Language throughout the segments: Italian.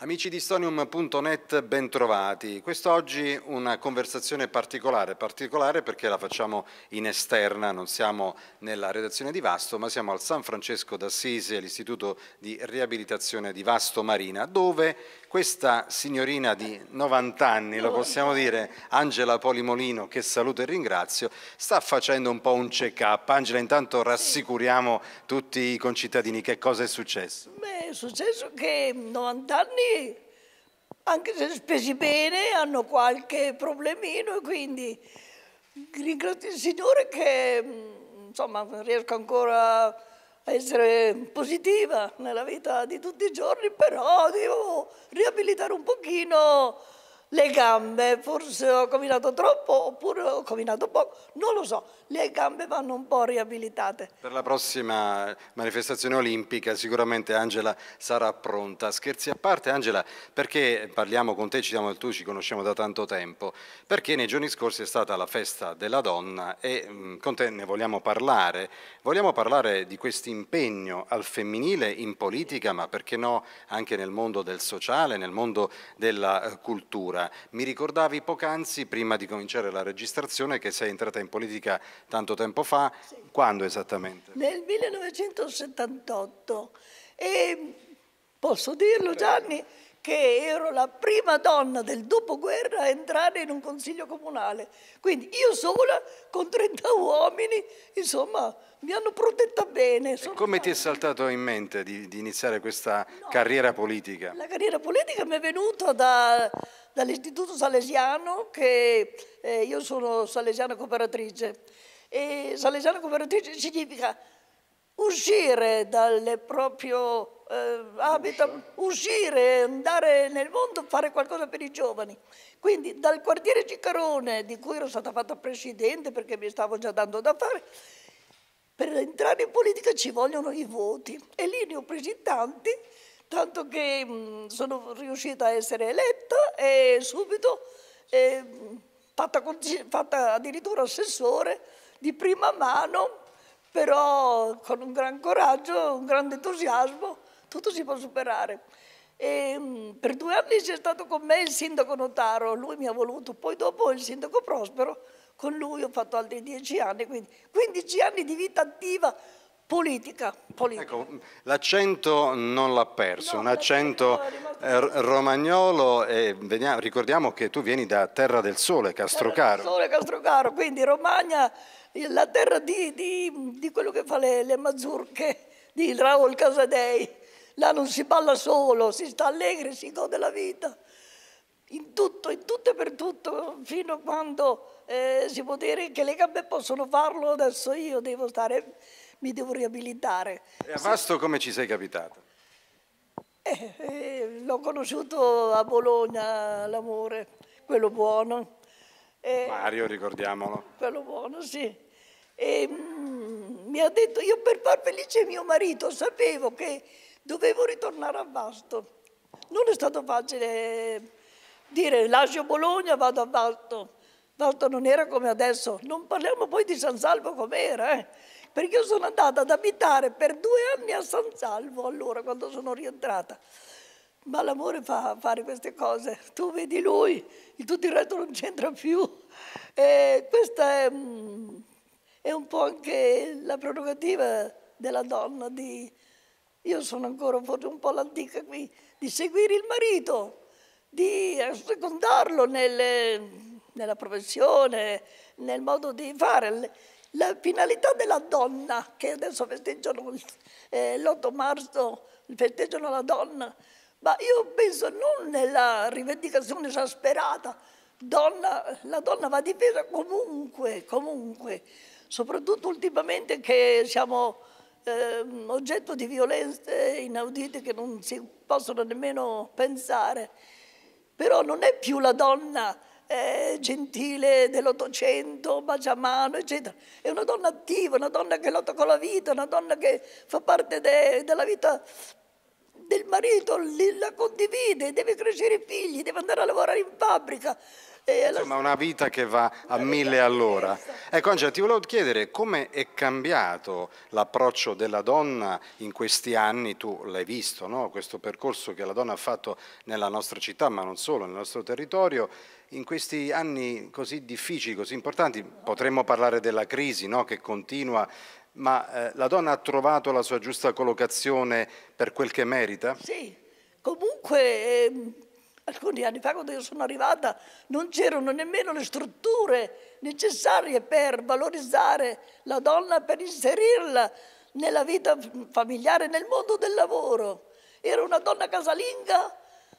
Amici di Stonium.net, bentrovati. Quest'oggi una conversazione particolare, particolare perché la facciamo in esterna, non siamo nella redazione di Vasto, ma siamo al San Francesco d'Assisi, all'Istituto di Riabilitazione di Vasto Marina, dove questa signorina di 90 anni, lo possiamo dire, Angela Polimolino, che saluto e ringrazio, sta facendo un po' un check-up. Angela, intanto rassicuriamo tutti i concittadini che cosa è successo. Beh, è successo che 90 anni, anche se spesi bene, hanno qualche problemino e quindi ringrazio il Signore che mm, insomma riesco ancora essere positiva nella vita di tutti i giorni, però devo riabilitare un pochino le gambe, forse ho combinato troppo oppure ho combinato poco, non lo so le gambe vanno un po' riabilitate. Per la prossima manifestazione olimpica sicuramente Angela sarà pronta. Scherzi a parte Angela, perché parliamo con te, ci siamo tu, ci conosciamo da tanto tempo, perché nei giorni scorsi è stata la festa della donna e mh, mm, con te ne vogliamo parlare. Vogliamo parlare di questo impegno al femminile in politica, ma perché no anche nel mondo del sociale, nel mondo della eh, cultura. Mi ricordavi poc'anzi, prima di cominciare la registrazione, che sei entrata in politica tanto tempo fa. Sì. Quando esattamente? Nel 1978 e posso dirlo Gianni che ero la prima donna del dopoguerra a entrare in un consiglio comunale. Quindi io sola con 30 uomini, insomma, mi hanno protetta bene. come ti è saltato in mente di, di iniziare questa no, carriera politica? La carriera politica mi è venuta da, dall'Istituto Salesiano, che eh, io sono salesiana cooperatrice, e salesiana cooperatrice significa uscire dal proprio eh, habitat, uscire, andare nel mondo, fare qualcosa per i giovani. Quindi dal quartiere Ciccarone, di cui ero stata fatta presidente perché mi stavo già dando da fare, per entrare in politica ci vogliono i voti e lì ne ho presi tanti tanto che mm, sono riuscita a essere eletta e subito eh, fatta, fatta addirittura assessore di prima mano, però con un gran coraggio, un grande entusiasmo, tutto si può superare. E mm, per due anni c'è stato con me il sindaco Notaro, lui mi ha voluto, poi dopo il sindaco Prospero, con lui ho fatto altri dieci anni, quindi 15 anni di vita attiva politica. politica. Ecco, l'accento non l'ha perso, no, un accento eh, romagnolo e veniamo, ricordiamo che tu vieni da Terra del Sole, Castrocaro. Terra del Sole, Castrocaro, quindi Romagna, la terra di, di, di quello che fa le, le, mazurche di Raul Casadei. Là non si balla solo, si sta allegri, si gode la vita. In tutto, in tutto e per tutto, fino a quando eh, si può dire che le gambe possono farlo, adesso io devo stare mi devo riabilitare. E a Vasto sì. come ci sei capitato? Eh, eh, l'ho conosciuto a Bologna, l'amore, quello buono. Eh, Mario, ricordiamolo. Quello buono, sì. E, mm, mi ha detto, io per far felice mio marito sapevo che dovevo ritornare a Vasto. Non è stato facile dire lascio Bologna, vado a Vasto Tanto non era come adesso. Non parliamo poi di San Salvo com'era, eh? perché io sono andata ad abitare per due anni a San Salvo allora, quando sono rientrata. Ma l'amore fa fare queste cose. Tu vedi lui, tutto il resto non c'entra più. E questa è, mm, è un po' anche la prerogativa della donna di, io sono ancora forse un po' l'antica qui, di seguire il marito, di assecondarlo nelle, nella professione, nel modo di fare. La finalità della donna, che adesso festeggiano l'8 eh, marzo, festeggiano la donna, ma io penso non nella rivendicazione esasperata, donna, la donna va difesa comunque, comunque, soprattutto ultimamente che siamo eh, oggetto di violenze inaudite che non si possono nemmeno pensare. Però non è più la donna eh, gentile dell'Ottocento, Bagiamano, eccetera. È una donna attiva, una donna che lotta con la vita, una donna che fa parte de, della vita del marito, la condivide, deve crescere i figli, deve andare a lavorare in fabbrica, Insomma, una vita che va a mille all'ora. Ecco Angela, ti volevo chiedere come è cambiato l'approccio della donna in questi anni, tu l'hai visto, no? questo percorso che la donna ha fatto nella nostra città, ma non solo, nel nostro territorio, in questi anni così difficili, così importanti, potremmo parlare della crisi no? che continua, ma eh, la donna ha trovato la sua giusta collocazione per quel che merita? Sì, comunque... Ehm alcuni anni fa quando io sono arrivata non c'erano nemmeno le strutture necessarie per valorizzare la donna, per inserirla nella vita familiare, nel mondo del lavoro. Era una donna casalinga,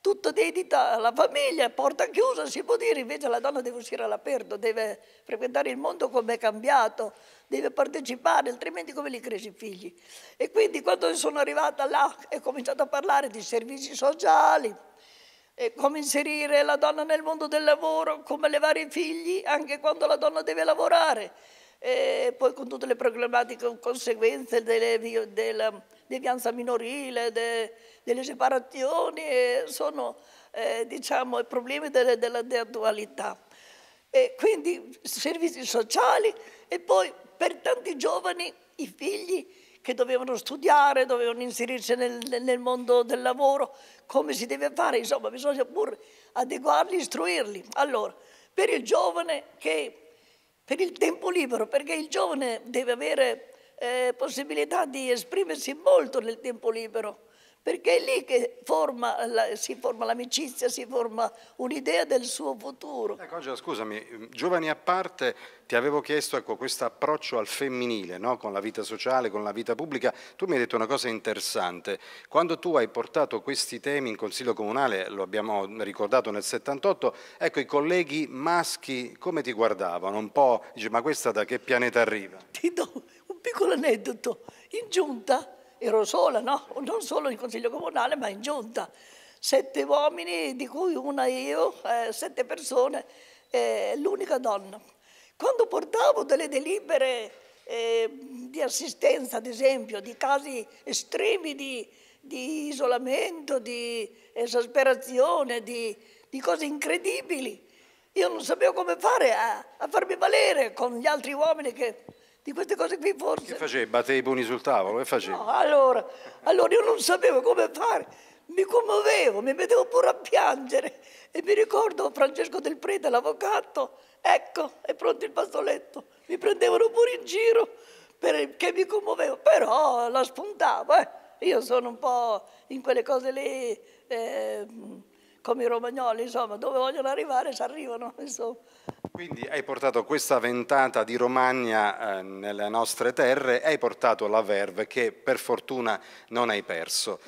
tutta dedita alla famiglia, porta chiusa, si può dire, invece la donna deve uscire all'aperto, deve frequentare il mondo come è cambiato, deve partecipare, altrimenti come li cresce i figli? E quindi quando sono arrivata là e ho cominciato a parlare di servizi sociali, eh, come inserire la donna nel mondo del lavoro, come levare i figli anche quando la donna deve lavorare. E poi con tutte le problematiche conseguenze delle, della devianza minorile, de, delle separazioni, sono eh, diciamo, i problemi delle, della attualità. E quindi servizi sociali e poi per tanti giovani i figli che dovevano studiare, dovevano inserirsi nel, nel mondo del lavoro, come si deve fare, insomma bisogna pur adeguarli, istruirli. Allora, per il giovane che, per il tempo libero, perché il giovane deve avere eh, possibilità di esprimersi molto nel tempo libero, perché è lì che forma la, si forma l'amicizia, si forma un'idea del suo futuro. Ecco, Angela, scusami, giovani a parte, ti avevo chiesto ecco, questo approccio al femminile, no? con la vita sociale, con la vita pubblica. Tu mi hai detto una cosa interessante. Quando tu hai portato questi temi in Consiglio Comunale, lo abbiamo ricordato nel 78, ecco, i colleghi maschi come ti guardavano? Un po', dice, ma questa da che pianeta arriva? Ti do un piccolo aneddoto. In giunta ero sola, no? non solo in consiglio comunale ma in giunta. Sette uomini, di cui una io, eh, sette persone, eh, l'unica donna. Quando portavo delle delibere eh, di assistenza, ad esempio, di casi estremi di, di isolamento, di esasperazione, di, di, cose incredibili, io non sapevo come fare a, a farmi valere con gli altri uomini che di queste cose qui forse. Che facevi? Battevi i pugni sul tavolo? Che facevi? No, allora, allora io non sapevo come fare, mi commuovevo, mi mettevo pure a piangere e mi ricordo Francesco del Prete, l'avvocato, ecco, è pronto il pastoletto, mi prendevano pure in giro perché mi commuovevo, però la spuntavo, eh. io sono un po' in quelle cose lì... Eh, come i romagnoli, insomma, dove vogliono arrivare ci arrivano, insomma. Quindi hai portato questa ventata di Romagna eh, nelle nostre terre, hai portato la verve che per fortuna non hai perso.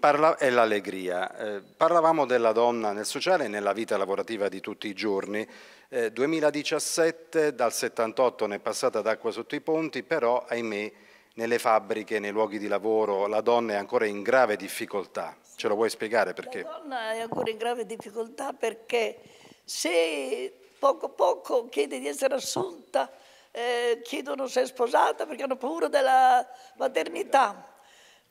Parla è l'allegria. Eh, parlavamo della donna nel sociale e nella vita lavorativa di tutti i giorni. Eh, 2017 dal 78 ne è passata d'acqua sotto i ponti, però ahimè nelle fabbriche, nei luoghi di lavoro, la donna è ancora in grave difficoltà. Ce lo vuoi spiegare perché? La donna è ancora in grave difficoltà perché se poco poco chiede di essere assunta, eh, chiedono se è sposata perché hanno paura della maternità.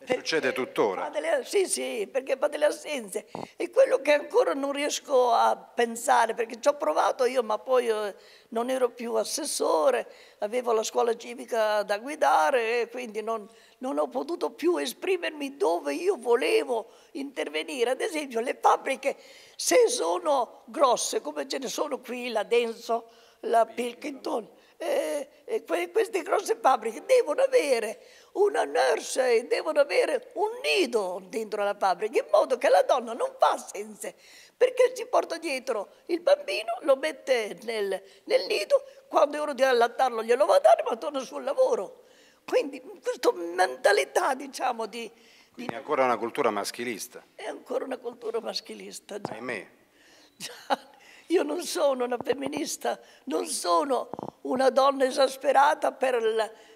Perché Succede tuttora. Fa sì, sì, perché fa delle assenze. E quello che ancora non riesco a pensare, perché ci ho provato io, ma poi eh, non ero più assessore, avevo la scuola civica da guidare, e quindi non, non ho potuto più esprimermi dove io volevo intervenire. Ad esempio, le fabbriche, se sono grosse, come ce ne sono qui, la Denso, la Pilkington, eh, eh, queste grosse fabbriche devono avere una nurse devono avere un nido dentro la fabbrica, in modo che la donna non fa senza, perché si porta dietro il bambino, lo mette nel, nel nido, quando è ora di allattarlo glielo va a dare, ma torna sul lavoro. Quindi questa mentalità, diciamo, di... Quindi è ancora una cultura maschilista. È ancora una cultura maschilista. Già. Ahimè. Già. Io non sono una femminista, non sono una donna esasperata per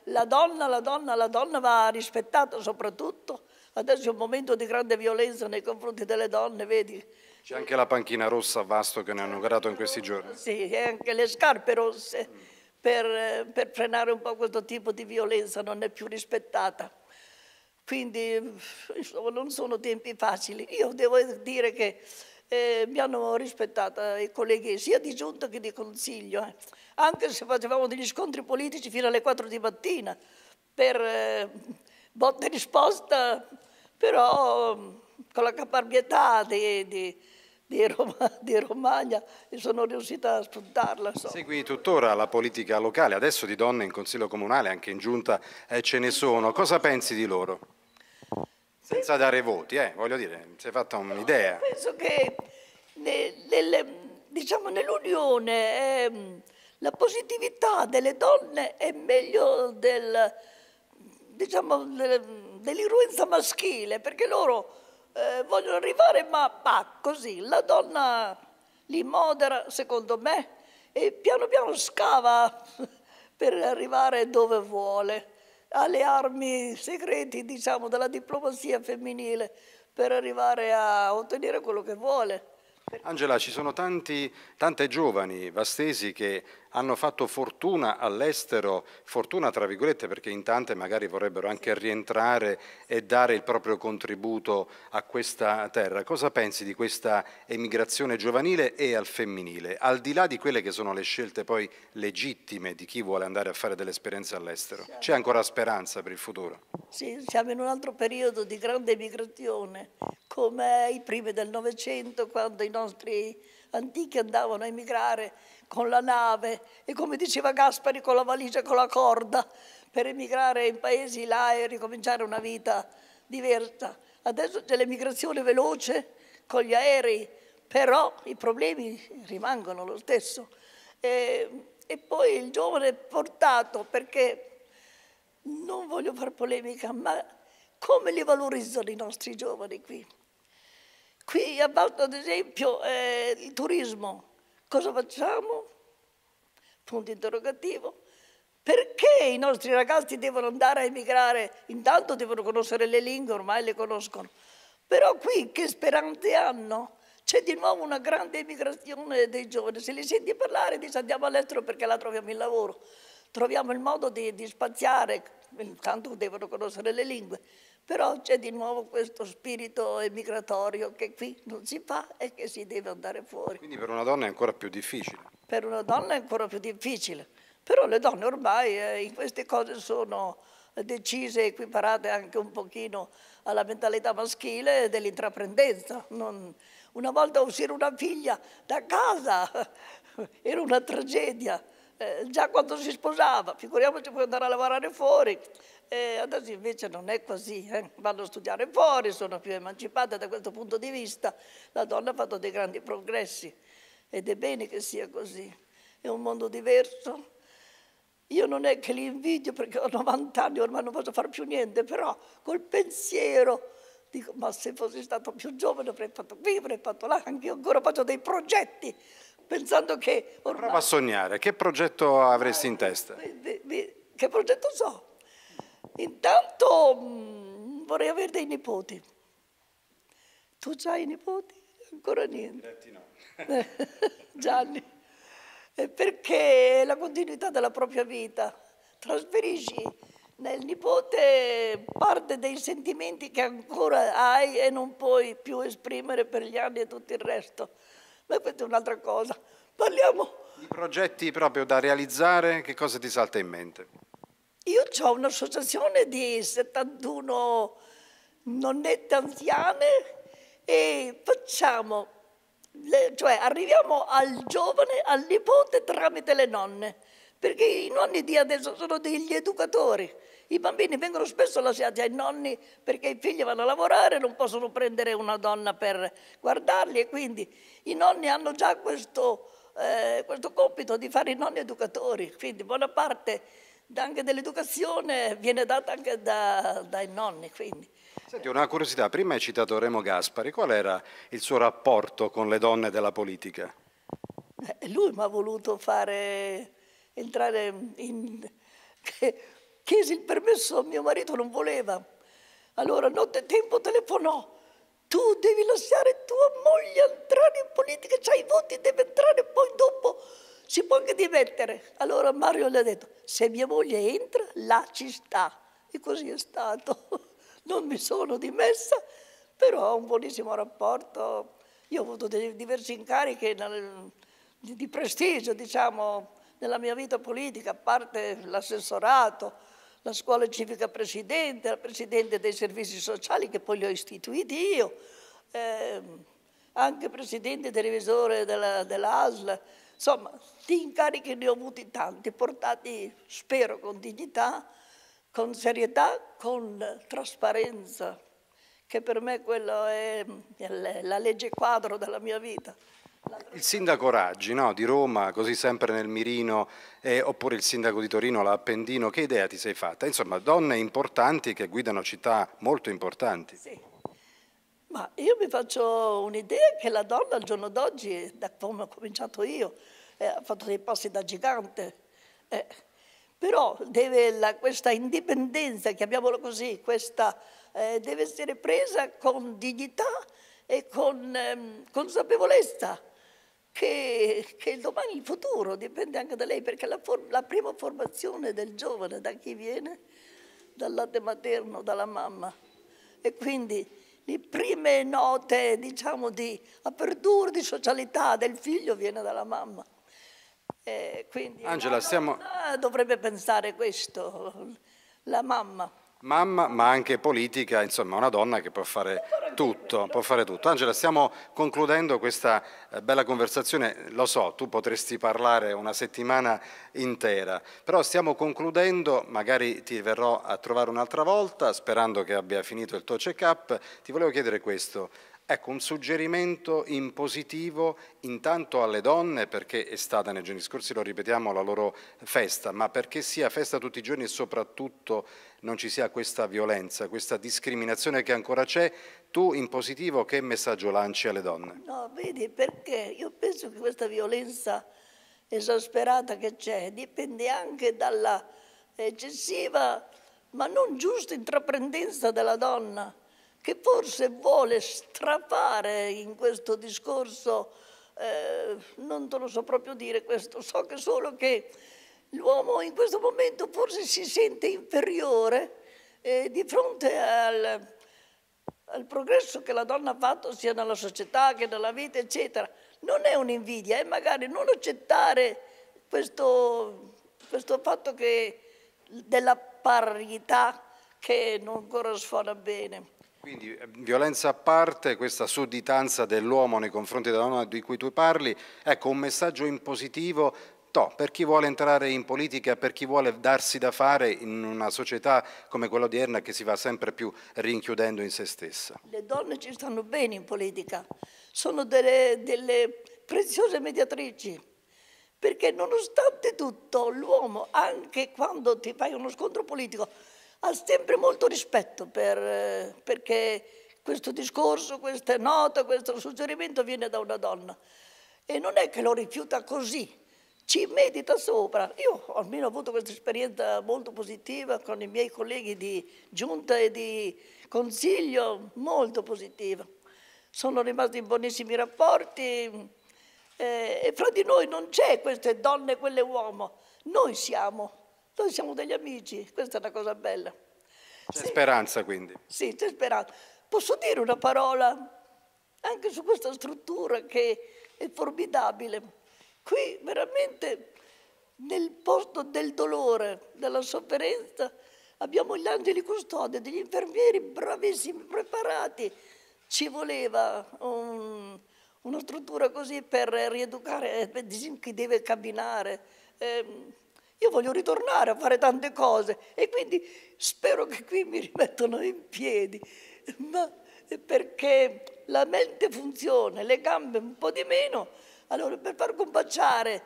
la donna, la donna, la donna va rispettata soprattutto. Adesso è un momento di grande violenza nei confronti delle donne, vedi? C'è anche la panchina rossa a Vasto che ne hanno creato in questi giorni. Sì, e anche le scarpe rosse per, per frenare un po' questo tipo di violenza, non è più rispettata. Quindi insomma, non sono tempi facili. Io devo dire che eh, mi hanno rispettata i colleghi sia di giunta che di consiglio, eh. anche se facevamo degli scontri politici fino alle 4 di mattina per eh, botte risposta, però con la caparbietà di, di di, Roma, di, Romagna sono riuscita a spuntarla. So. Segui tuttora la politica locale, adesso di donne in consiglio comunale, anche in giunta eh, ce ne sono. Cosa pensi di loro? Senza dare voti, eh, voglio dire, si è fatta un'idea. Penso che nel, diciamo, nell'unione eh, la positività delle donne è meglio del, diciamo, dell'iruenza maschile, perché loro eh, vogliono arrivare, ma bah, così, la donna li modera, secondo me, e piano piano scava per arrivare dove vuole alle armi segrete diciamo, della diplomazia femminile per arrivare a ottenere quello che vuole. Angela, ci sono tanti, tante giovani vastesi che hanno fatto fortuna all'estero, fortuna tra virgolette perché in tante magari vorrebbero anche rientrare e dare il proprio contributo a questa terra. Cosa pensi di questa emigrazione giovanile e al femminile, al di là di quelle che sono le scelte poi legittime di chi vuole andare a fare delle esperienze all'estero? C'è ancora speranza per il futuro? Sì, siamo in un altro periodo di grande emigrazione, come i primi del Novecento, quando i nostri antichi andavano a emigrare con la nave e come diceva Gaspari con la valigia e con la corda per emigrare in paesi là e ricominciare una vita diversa. Adesso c'è l'emigrazione veloce con gli aerei, però i problemi rimangono lo stesso. E, e poi il giovane è portato perché, non voglio fare polemica, ma come li valorizzano i nostri giovani qui? Qui a Balto, ad esempio, eh, il turismo. Cosa facciamo? Punto interrogativo. Perché i nostri ragazzi devono andare a emigrare? Intanto devono conoscere le lingue, ormai le conoscono. Però qui che speranze hanno? C'è di nuovo una grande emigrazione dei giovani. Se li senti parlare, dici andiamo all'estero perché là troviamo il lavoro. Troviamo il modo di, di spaziare, intanto devono conoscere le lingue. Però c'è di nuovo questo spirito emigratorio che qui non si fa e che si deve andare fuori. Quindi per una donna è ancora più difficile. Per una donna è ancora più difficile, però le donne ormai eh, in queste cose sono decise, equiparate anche un pochino alla mentalità maschile dell'intraprendenza. Non... Una volta uscire una figlia da casa era una tragedia, eh, già quando si sposava, figuriamoci poi andare a lavorare fuori, e adesso invece non è così, eh? vanno a studiare fuori, sono più emancipate da questo punto di vista, la donna ha fatto dei grandi progressi ed è bene che sia così, è un mondo diverso. Io non è che li invidio perché ho 90 anni, ormai non posso fare più niente, però col pensiero dico ma se fossi stato più giovane avrei fatto qui, avrei fatto là, anche io ancora faccio dei progetti, pensando che... Ormai... Prova a sognare, che progetto avresti in eh, testa? Eh, che progetto so? Intanto mh, mm, vorrei avere dei nipoti. Tu hai i nipoti? Ancora niente. No. Gianni. Perché è la continuità della propria vita. Trasferisci nel nipote parte dei sentimenti che ancora hai e non puoi più esprimere per gli anni e tutto il resto. Ma questa è un'altra cosa. Parliamo. I progetti proprio da realizzare, che cosa ti salta in mente? Io ho un'associazione di 71 nonnette anziane e facciamo, cioè arriviamo al giovane, al nipote tramite le nonne, perché i nonni di adesso sono degli educatori. I bambini vengono spesso lasciati ai nonni perché i figli vanno a lavorare, non possono prendere una donna per guardarli e quindi i nonni hanno già questo, eh, questo compito di fare i nonni educatori. Quindi buona parte anche dell'educazione viene data anche da, dai nonni. Quindi. Senti, una curiosità, prima hai citato Remo Gaspari, qual era il suo rapporto con le donne della politica? Eh, lui mi ha voluto fare entrare in... chiesi il permesso, mio marito non voleva. Allora notte tempo telefonò, tu devi lasciare tua moglie entrare in politica, c'hai i voti, deve entrare poi dopo si può anche dimettere. Allora Mario le ha detto, se mia moglie entra, là ci sta. E così è stato. Non mi sono dimessa, però ho un buonissimo rapporto. Io ho avuto diversi incarichi di prestigio, diciamo, nella mia vita politica, a parte l'assessorato, la scuola civica presidente, la presidente dei servizi sociali che poi li ho istituiti io, eh, anche presidente del revisore dell'ASL, Insomma, di incarichi ne ho avuti tanti, portati, spero, con dignità, con serietà, con trasparenza, che per me quella è la legge quadro della mia vita. Il sindaco Raggi no, di Roma, così sempre nel mirino, eh, oppure il sindaco di Torino, l'Appendino, che idea ti sei fatta? Insomma, donne importanti che guidano città molto importanti. Sì, ma io mi faccio un'idea che la donna al giorno d'oggi, da come ho cominciato io, eh, ha fatto dei passi da gigante. Eh, però deve la, questa indipendenza, chiamiamolo così, questa, eh, deve essere presa con dignità e con ehm, consapevolezza che, che, domani, il futuro, dipende anche da lei, perché la, for la prima formazione del giovane da chi viene? Dal latte materno, dalla mamma. E quindi le prime note, diciamo, di apertura, di socialità del figlio viene dalla mamma. Eh, quindi Angela, siamo... dovrebbe pensare questo, la mamma. Mamma, ma anche politica, insomma, una donna che può fare tutto, può fare tutto. Angela, stiamo concludendo questa eh, bella conversazione, lo so, tu potresti parlare una settimana intera, però stiamo concludendo, magari ti verrò a trovare un'altra volta, sperando che abbia finito il tuo check-up, ti volevo chiedere questo, Ecco, un suggerimento in positivo intanto alle donne, perché è stata nei giorni scorsi, lo ripetiamo, la loro festa, ma perché sia festa tutti i giorni e soprattutto non ci sia questa violenza, questa discriminazione che ancora c'è. Tu in positivo che messaggio lanci alle donne? No, vedi, perché io penso che questa violenza esasperata che c'è dipende anche dalla eccessiva, ma non giusta intraprendenza della donna che forse vuole strafare in questo discorso, eh, non te lo so proprio dire questo, so che solo che l'uomo in questo momento forse si sente inferiore eh, di fronte al, al progresso che la donna ha fatto sia nella società che nella vita, eccetera. Non è un'invidia, è eh, magari non accettare questo, questo fatto che, della parità che non ancora suona bene. Quindi eh, violenza a parte, questa sudditanza dell'uomo nei confronti della donna di cui tu parli, ecco un messaggio in positivo No, per chi vuole entrare in politica, per chi vuole darsi da fare in una società come quella odierna che si va sempre più rinchiudendo in se stessa. Le donne ci stanno bene in politica, sono delle, delle preziose mediatrici, perché nonostante tutto l'uomo, anche quando ti fai uno scontro politico, ha sempre molto rispetto per, eh, perché questo discorso, questa nota, questo suggerimento viene da una donna e non è che lo rifiuta così, ci medita sopra. Io almeno ho avuto questa esperienza molto positiva con i miei colleghi di giunta e di consiglio, molto positiva. Sono rimasti in buonissimi rapporti eh, e fra di noi non c'è queste donne e quelle uomo, noi siamo noi siamo degli amici, questa è una cosa bella. C'è sì. speranza quindi. Sì, c'è speranza. Posso dire una parola anche su questa struttura che è formidabile. Qui veramente nel posto del dolore, della sofferenza, abbiamo gli angeli custodi, degli infermieri bravissimi, preparati. Ci voleva un, una struttura così per rieducare chi deve camminare. Eh, io voglio ritornare a fare tante cose e quindi spero che qui mi rimettano in piedi, ma perché la mente funziona, le gambe un po' di meno, allora per far combaciare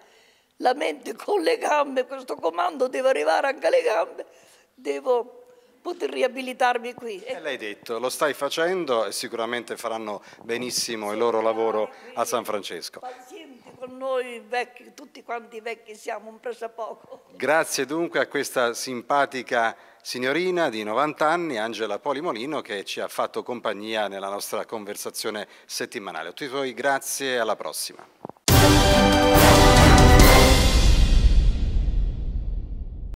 la mente con le gambe, questo comando deve arrivare anche alle gambe, devo poter riabilitarmi qui. E l'hai detto, lo stai facendo e sicuramente faranno benissimo il loro lavoro a San Francesco. Pazienti con noi vecchi, tutti quanti vecchi siamo, un poco. Grazie dunque a questa simpatica signorina di 90 anni, Angela Polimolino, che ci ha fatto compagnia nella nostra conversazione settimanale. A tutti voi grazie e alla prossima.